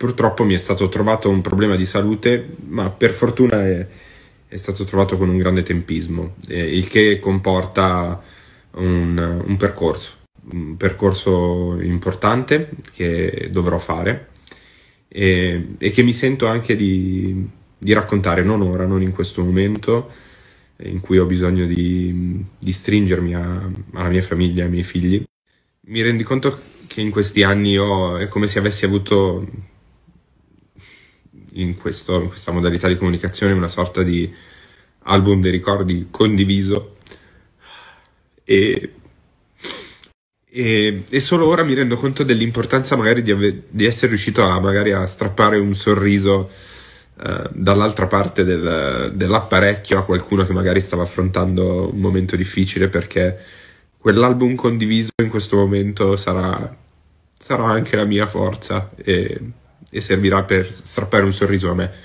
purtroppo mi è stato trovato un problema di salute, ma per fortuna è, è stato trovato con un grande tempismo, eh, il che comporta un, un, percorso, un percorso importante che dovrò fare e, e che mi sento anche di, di, raccontare, non ora, non in questo momento in cui ho bisogno di, di stringermi a, alla mia famiglia, ai miei figli. Mi rendi conto che in questi anni io è come se avessi avuto in, questo, in questa modalità di comunicazione una sorta di album dei ricordi condiviso e, e, e, solo ora mi rendo conto dell'importanza magari di, ave- di essere riuscito a, a strappare un sorriso eh, dall'altra parte del, dell'apparecchio a qualcuno che magari stava affrontando un momento difficile perché quell'album condiviso in questo momento sarà, sarà anche la mia forza e e servirà per strappare un sorriso a me.